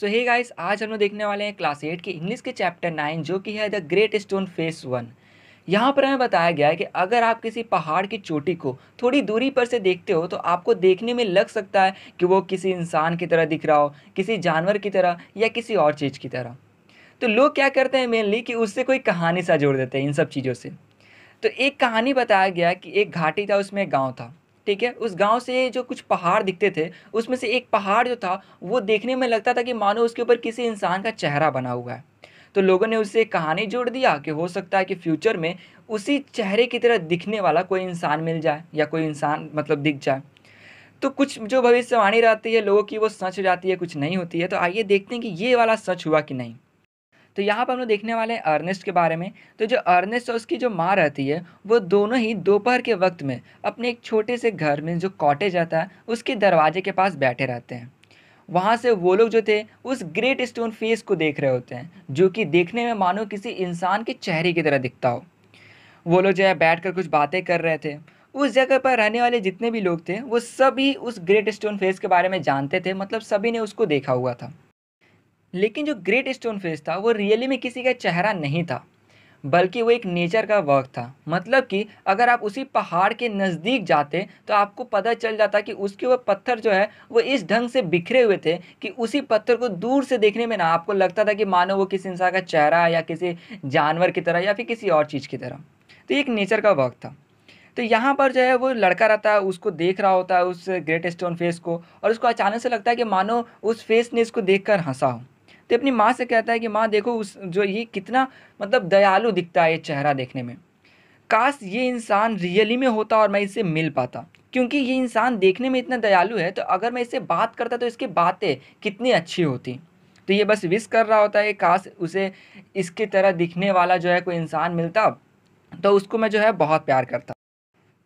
सो hey guys आज हम लोग देखने वाले हैं क्लास एट के इंग्लिश के चैप्टर नाइन जो कि है the great stone face one यहाँ पर हमें बताया गया है कि अगर आप किसी पहाड़ की चोटी को थोड़ी दूरी पर से देखते हो तो आपको देखने में लग सकता है कि वो किसी इंसान की तरह दिख रहा हो किसी जानवर की तरह या किसी और चीज़ की तरह तो लोग क्या करते हैं मेनली कि उससे कोई कहानी सा जोड़ देते हैं इन सब चीज़ों से तो एक कहानी बताया गया कि एक घाटी था उसमें गाँव था ठीक है उस गांव से जो कुछ पहाड़ दिखते थे उसमें से एक पहाड़ जो था वो देखने में लगता था कि मानो उसके ऊपर किसी इंसान का चेहरा बना हुआ है तो लोगों ने उससे कहानी जोड़ दिया कि हो सकता है कि फ्यूचर में उसी चेहरे की तरह दिखने वाला कोई इंसान मिल जाए या कोई इंसान मतलब दिख जाए तो कुछ जो भविष्यवाणी रहती है लोगों की वो सच हो जाती है कुछ नहीं होती है तो आइए देखते हैं कि ये वाला सच हुआ कि नहीं तो यहाँ पर हम लोग देखने वाले हैं अर्नेस्ट के बारे में तो जो अर्नेस्ट और उसकी जो माँ रहती है वो दोनों ही दोपहर के वक्त में अपने एक छोटे से घर में जो कॉटेज आता है उसके दरवाजे के पास बैठे रहते हैं वहाँ से वो लोग जो थे उस ग्रेट स्टोन फेस को देख रहे होते हैं जो कि देखने में मानो किसी इंसान के चेहरे की तरह दिखता हो वो लोग जो है बैठ कर कुछ बातें कर रहे थे उस जगह पर रहने वाले जितने भी लोग थे वो सभी उस ग्रेट स्टोन फेस के बारे में जानते थे मतलब सभी ने उसको देखा हुआ था लेकिन जो ग्रेट स्टोन फेस था वो रियली में किसी का चेहरा नहीं था बल्कि वो एक नेचर का वर्क था मतलब कि अगर आप उसी पहाड़ के नज़दीक जाते तो आपको पता चल जाता कि उसके वो पत्थर जो है वो इस ढंग से बिखरे हुए थे कि उसी पत्थर को दूर से देखने में ना आपको लगता था कि मानो वो किसी इंसान का चेहरा या किसी जानवर की तरह या फिर किसी और चीज़ की तरह तो एक नेचर का वर्क था तो यहाँ पर जो है वो लड़का रहता है उसको देख रहा होता है उस ग्रेट स्टोन फेस को और उसको अचानक से लगता है कि मानो उस फेस ने इसको देख कर हंसा हो तो अपनी माँ से कहता है कि माँ देखो उस जो ये कितना मतलब दयालु दिखता है ये चेहरा देखने में काश ये इंसान रियली में होता और मैं इससे मिल पाता क्योंकि ये इंसान देखने में इतना दयालु है तो अगर मैं इससे बात करता तो इसकी बातें कितनी अच्छी होती तो ये बस विश कर रहा होता है काश उसे इसकी तरह दिखने वाला जो है कोई इंसान मिलता तो उसको मैं जो है बहुत प्यार करता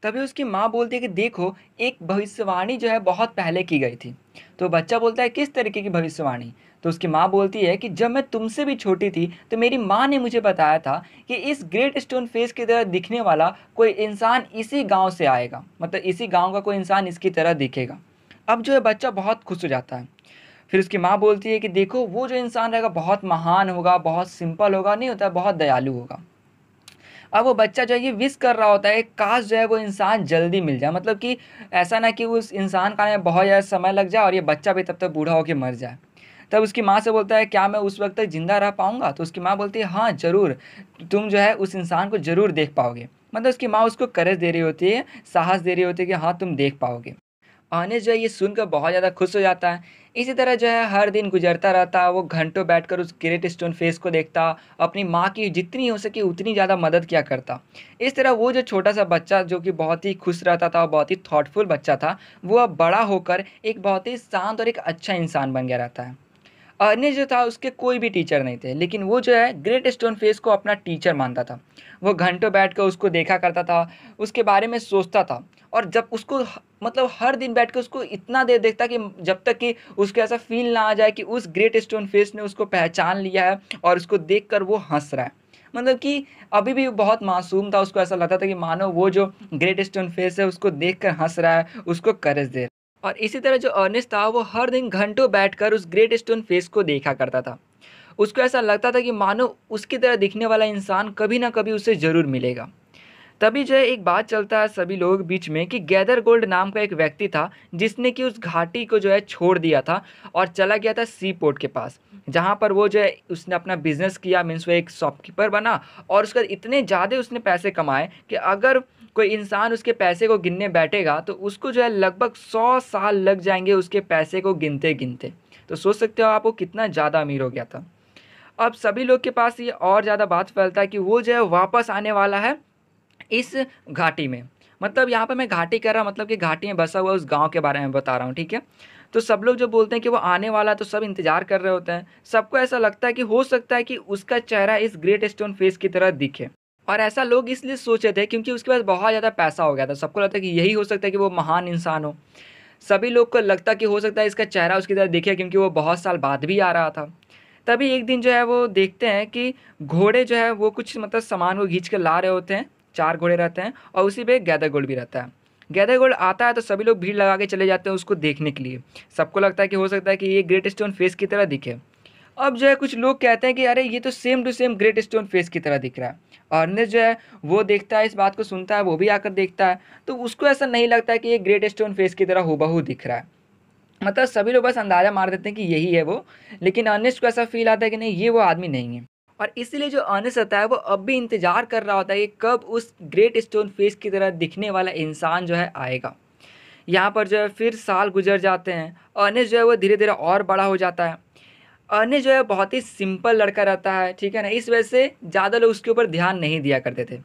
तभी उसकी माँ बोलती है कि देखो एक भविष्यवाणी जो है बहुत पहले की गई थी तो बच्चा बोलता है किस तरीके की भविष्यवाणी तो उसकी माँ बोलती है कि जब मैं तुमसे भी छोटी थी तो मेरी माँ ने मुझे बताया था कि इस ग्रेट स्टोन फेस की तरह दिखने वाला कोई इंसान इसी गाँव से आएगा मतलब इसी गाँव का कोई इंसान इसकी तरह दिखेगा अब जो है बच्चा बहुत खुश हो जाता है फिर उसकी माँ बोलती है कि देखो वो जो इंसान रहेगा बहुत महान होगा बहुत सिंपल होगा नहीं होता बहुत दयालु होगा अब वो बच्चा जो है ये विश कर रहा होता है काश जो है वो इंसान जल्दी मिल जाए मतलब कि ऐसा ना कि उस इंसान का बहुत ज़्यादा समय लग जाए और ये बच्चा भी तब तक बूढ़ा होकर मर जाए तब उसकी माँ से बोलता है क्या मैं उस वक्त तक ज़िंदा रह पाऊँगा तो उसकी माँ बोलती है हाँ ज़रूर तुम जो है उस इंसान को ज़रूर देख पाओगे मतलब उसकी माँ उसको करेज दे रही होती है साहस दे रही होती है कि हाँ तुम देख पाओगे अनिस जो है ये सुनकर बहुत ज़्यादा खुश हो जाता है इसी तरह जो है हर दिन गुजरता रहता है वो घंटों बैठकर उस ग्रेट स्टोन फेस को देखता अपनी माँ की जितनी हो सके उतनी ज़्यादा मदद किया करता इस तरह वो जो छोटा सा बच्चा जो कि बहुत ही खुश रहता था और बहुत ही थॉटफुल बच्चा था वो अब बड़ा होकर एक बहुत ही शांत और एक अच्छा इंसान बन गया रहता है अर्नेस जो था उसके कोई भी टीचर नहीं थे लेकिन वो जो है ग्रेट स्टोन फेस को अपना टीचर मानता था वो घंटों बैठ कर उसको देखा करता था उसके बारे में सोचता था और जब उसको मतलब हर दिन बैठ कर उसको इतना देर देखता कि जब तक कि उसको ऐसा फील ना आ जाए कि उस ग्रेट स्टोन फेस ने उसको पहचान लिया है और उसको देख कर वो हंस रहा है मतलब कि अभी भी बहुत मासूम था उसको ऐसा लगता था कि मानो वो जो ग्रेट स्टोन फेस है उसको देख कर हंस रहा है उसको करेज दे रहा है और इसी तरह जो अर्नेस्ट था वो हर दिन घंटों बैठकर उस ग्रेट स्टोन फेस को देखा करता था उसको ऐसा लगता था कि मानो उसकी तरह दिखने वाला इंसान कभी ना कभी उसे ज़रूर मिलेगा तभी जो है एक बात चलता है सभी लोगों के बीच में कि गैदर गोल्ड नाम का एक व्यक्ति था जिसने कि उस घाटी को जो है छोड़ दिया था और चला गया था सी पोर्ट के पास जहाँ पर वो जो है उसने अपना बिजनेस किया मीन्स वो एक शॉपकीपर बना और उसके बाद इतने ज़्यादा उसने पैसे कमाए कि अगर कोई इंसान उसके पैसे को गिनने बैठेगा तो उसको जो है लगभग सौ साल लग जाएंगे उसके पैसे को गिनते गिनते तो सोच सकते हो आप वो कितना ज़्यादा अमीर हो गया था अब सभी लोग के पास ये और ज़्यादा बात फैलता है कि वो जो है वापस आने वाला है इस घाटी में मतलब यहाँ पर मैं घाटी कर रहा हूँ मतलब कि घाटी में बसा हुआ उस गाँव के बारे में बता रहा हूँ ठीक है तो सब लोग जो बोलते हैं कि वो आने वाला है तो सब इंतजार कर रहे होते हैं सबको ऐसा लगता है कि हो सकता है कि उसका चेहरा इस ग्रेट स्टोन फेस की तरह दिखे और ऐसा लोग इसलिए सोचे थे क्योंकि उसके पास बहुत ज़्यादा पैसा हो गया था सबको लगता कि यही हो सकता है कि वो महान इंसान हो सभी लोग को लगता कि हो सकता है इसका चेहरा उसकी तरह देखे क्योंकि वो बहुत साल बाद भी आ रहा था तभी एक दिन जो है वो देखते हैं कि घोड़े जो है वो कुछ मतलब सामान को खींच कर ला रहे होते हैं चार घोड़े रहते हैं और उसी पर गैदर गोल्ड भी रहता है गैदर गोल्ड आता है तो सभी लोग भीड़ लगा के चले जाते हैं उसको देखने के लिए सबको लगता है कि हो सकता है कि ये ग्रेट स्टोन फेस की तरह दिखे अब जो है कुछ लोग कहते हैं कि अरे ये तो same to same great stone face की तरह दिख रहा है अर्नेस्ट जो है वो देखता है इस बात को सुनता है वो भी आकर देखता है तो उसको ऐसा नहीं लगता है कि ये ग्रेट स्टोन फेस की तरह हुबहू दिख रहा है मतलब सभी लोग बस अंदाज़ा मार देते हैं कि यही है वो लेकिन अर्नेस्ट को ऐसा फील आता है कि नहीं ये वो आदमी नहीं है और इसीलिए जो अर्नेस्ट होता है वो अब भी इंतज़ार कर रहा होता है कि कब उस ग्रेट स्टोन फेस की तरह दिखने वाला इंसान जो है आएगा यहाँ पर जो है फिर साल गुजर जाते हैं अर्नेस्ट जो है वो धीरे धीरे और बड़ा हो जाता है अन्य जो है बहुत ही सिंपल लड़का रहता है ठीक है ना इस वजह से ज़्यादा लोग उसके ऊपर ध्यान नहीं दिया करते थे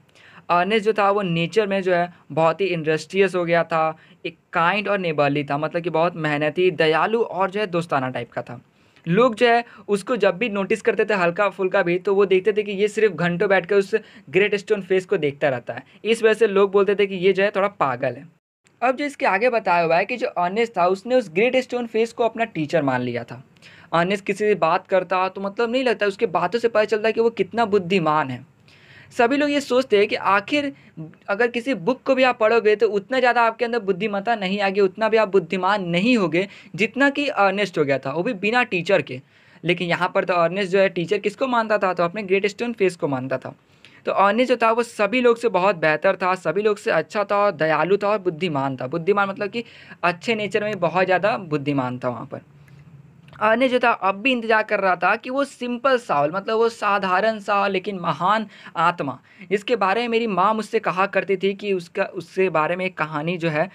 अने जो था वो नेचर में जो है बहुत ही इंडस्ट्रियस हो गया था एक काइंड और नेबरली था मतलब कि बहुत मेहनती दयालु और जो है दोस्ताना टाइप का था लोग जो है उसको जब भी नोटिस करते थे हल्का फुल्का भी तो वो देखते थे कि ये सिर्फ घंटों बैठ कर उस ग्रेट स्टोन फेस को देखता रहता है इस वजह से लोग बोलते थे कि ये जो है थोड़ा पागल है अब जो इसके आगे बताया हुआ है कि जो अनेस था उसने उस ग्रेट स्टोन फेस को अपना टीचर मान लिया था अनेस किसी से बात करता तो मतलब नहीं लगता उसके बातों से पता चलता है कि वो कितना बुद्धिमान है सभी लोग ये सोचते हैं कि आखिर अगर किसी बुक को भी आप पढ़ोगे तो उतना ज़्यादा आपके अंदर बुद्धिमत्ता नहीं आएगी उतना भी आप बुद्धिमान नहीं होगे जितना कि अर्नेस्ट हो गया था वो भी बिना टीचर के लेकिन यहाँ पर तो अर्नेस्ट जो है टीचर किसको मानता था तो अपने ग्रेट स्टोन फेस को मानता था तो अर्नेस्ट जो था वो सभी लोग से बहुत बेहतर था सभी लोग से अच्छा था और दयालु था और बुद्धिमान था बुद्धिमान मतलब कि अच्छे नेचर में बहुत ज़्यादा बुद्धिमान था वहाँ पर आने जो था अब भी इंतजार कर रहा था कि वो सिंपल सावल मतलब वो साधारण सा लेकिन महान आत्मा जिसके बारे में मेरी माँ मुझसे कहा करती थी कि उसका उसके बारे में एक कहानी जो है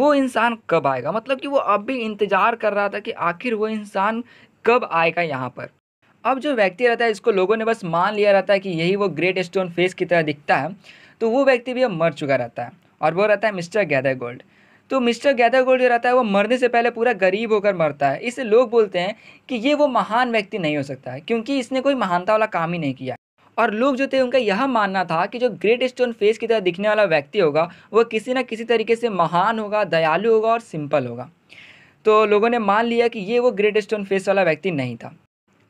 वो इंसान कब आएगा मतलब कि वो अब भी इंतजार कर रहा था कि आखिर वो इंसान कब आएगा यहाँ पर अब जो व्यक्ति रहता है इसको लोगों ने बस मान लिया रहता है कि यही वो ग्रेट स्टोन फेस की तरह दिखता है तो वो व्यक्ति भी अब मर चुका रहता है और वो रहता है मिस्टर गैदर गोल्ड तो मिस्टर गैदागोल जो रहता है वो मरने से पहले पूरा गरीब होकर मरता है इससे लोग बोलते हैं कि ये वो महान व्यक्ति नहीं हो सकता है क्योंकि इसने कोई महानता वाला काम ही नहीं किया और लोग जो थे उनका यह मानना था कि जो ग्रेट स्टोन फेस की तरह दिखने वाला व्यक्ति होगा वह किसी न किसी तरीके से महान होगा दयालु होगा और सिंपल होगा तो लोगों ने मान लिया कि ये वो ग्रेट स्टोन फेस वाला व्यक्ति नहीं था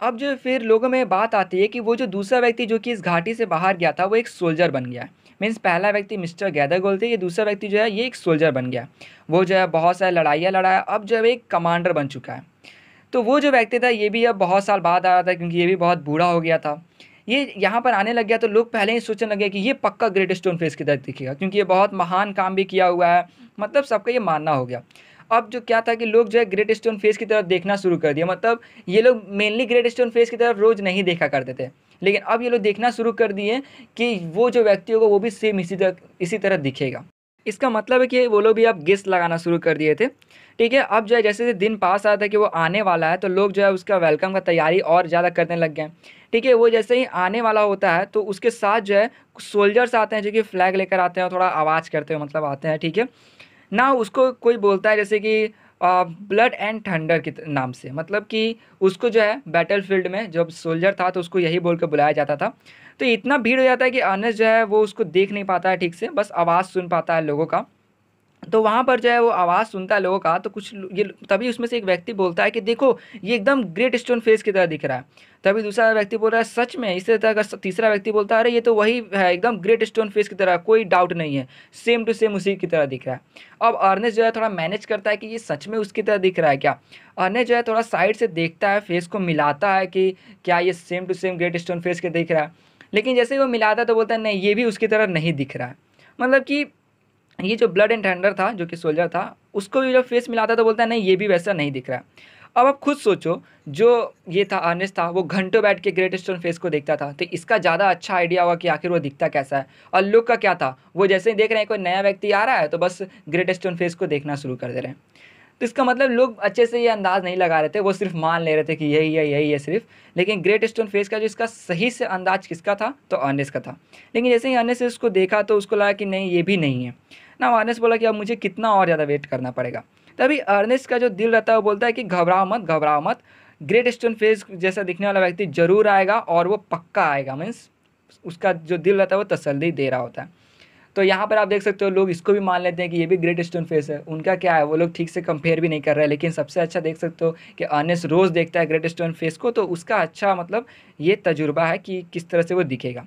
अब जो फिर लोगों में बात आती है कि वो जो दूसरा व्यक्ति जो कि इस घाटी से बाहर गया था वो एक सोल्जर बन गया है मीन्स पहला व्यक्ति मिस्टर गैदर गोल थे ये दूसरा व्यक्ति जो है ये एक सोल्जर बन गया वो जो है बहुत सारे लड़ाइयाँ लड़ाया अब जो है एक कमांडर बन चुका है तो वो जो व्यक्ति था ये भी अब बहुत साल बाद आ रहा था क्योंकि ये भी बहुत बूढ़ा हो गया था ये यहाँ पर आने लग गया तो लोग पहले ही सोचने लगे कि ये पक्का ग्रेट स्टोन फेस की तरह दिखेगा क्योंकि ये बहुत महान काम भी किया हुआ है मतलब सबका ये मानना हो गया अब जो क्या था कि लोग जो है ग्रेट स्टोन फेस की तरफ देखना शुरू कर दिया मतलब ये लोग मेनली ग्रेट स्टोन फेस की तरफ रोज़ नहीं देखा करते थे लेकिन अब ये लोग देखना शुरू कर दिए कि वो जो व्यक्ति होगा वो भी सेम इसी तरह इसी तरह दिखेगा इसका मतलब है कि वो लोग भी अब गेस्ट लगाना शुरू कर दिए थे ठीक है अब जो है जैसे जैसे दिन पास आया था कि वो आने वाला है तो लोग जो है उसका वेलकम का तैयारी और ज़्यादा करने लग गए ठीक है वो जैसे ही आने वाला होता है तो उसके साथ जो है सोल्जर्स आते हैं जो कि फ्लैग लेकर आते हैं थोड़ा आवाज़ करते हुए मतलब आते हैं ठीक है ना उसको कोई बोलता है जैसे कि ब्लड एंड थंडर के नाम से मतलब कि उसको जो है बैटल फील्ड में जब सोल्जर था तो उसको यही बोल कर बुलाया जाता था तो इतना भीड़ हो जाता है कि अनस जो है वो उसको देख नहीं पाता है ठीक से बस आवाज़ सुन पाता है लोगों का तो वहाँ पर जो है वो आवाज़ सुनता है लोगों का तो कुछ ये तभी उसमें से एक व्यक्ति बोलता है कि देखो ये एकदम ग्रेट स्टोन फेस की तरह दिख रहा है तभी दूसरा व्यक्ति बोल रहा है सच में इसी तरह अगर तीसरा व्यक्ति बोलता है अरे ये तो वही है एकदम ग्रेट स्टोन फेस की तरह कोई डाउट नहीं है सेम टू सेम उसी की तरह दिख रहा है अब अर्नेस जो है थोड़ा मैनेज करता है कि ये सच में उसकी तरह दिख रहा है क्या अर्नेस जो है थोड़ा साइड से देखता है फेस को मिलाता है कि क्या ये same to same great stone face के दिख रहा है लेकिन जैसे ही वो मिलाता है तो बोलता है नहीं ये भी उसकी तरह नहीं दिख रहा है मतलब कि ये जो ब्लड एंड टेंडर था जो कि सोल्जर था उसको भी जब फेस मिलाता तो बोलता है नहीं ये भी वैसा नहीं दिख रहा है अब आप खुद सोचो जो ये था आर्नेस था वो घंटों बैठ के ग्रेट स्टोन फेस को देखता था तो इसका ज़्यादा अच्छा आइडिया हुआ कि आखिर वो दिखता कैसा है और लुक का क्या था वो जैसे ही देख रहे हैं कोई नया व्यक्ति आ रहा है तो बस ग्रेट स्टोन फेस को देखना शुरू कर दे रहे हैं तो इसका मतलब लोग अच्छे से ये अंदाज़ नहीं लगा रहे थे वो सिर्फ मान ले रहे थे कि यही है यही है सिर्फ लेकिन ग्रेट स्टोन फेस का जो इसका सही से अंदाज किसका था तो अर्नेस का था लेकिन जैसे ही अर्नेस उसको देखा तो उसको लगा कि नहीं ये भी नहीं है ना अर्नेस बोला कि अब मुझे कितना और ज़्यादा वेट करना पड़ेगा तभी अर्नेस का जो दिल रहता है वो बोलता है कि घबराओ मत घबराओ मत ग्रेट स्टोन फेस जैसा दिखने वाला व्यक्ति जरूर आएगा और वो पक्का आएगा मीन्स उसका जो दिल रहता है वो तसल्ली दे रहा होता है तो यहाँ पर आप देख सकते हो लोग इसको भी मान लेते हैं कि ये भी ग्रेट स्टोन फेस है उनका क्या है वो लोग ठीक से कंपेयर भी नहीं कर रहे लेकिन सबसे अच्छा देख सकते हो कि अनस रोज़ देखता है ग्रेट स्टोन फेस को तो उसका अच्छा मतलब ये तजुर्बा है कि किस तरह से वो दिखेगा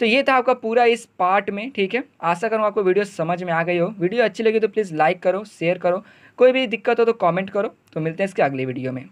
तो ये था आपका पूरा इस पार्ट में ठीक है आशा करूँ आपको वीडियो समझ में आ गई हो वीडियो अच्छी लगी तो प्लीज़ लाइक करो शेयर करो कोई भी दिक्कत हो तो कमेंट करो तो मिलते हैं इसके अगले वीडियो में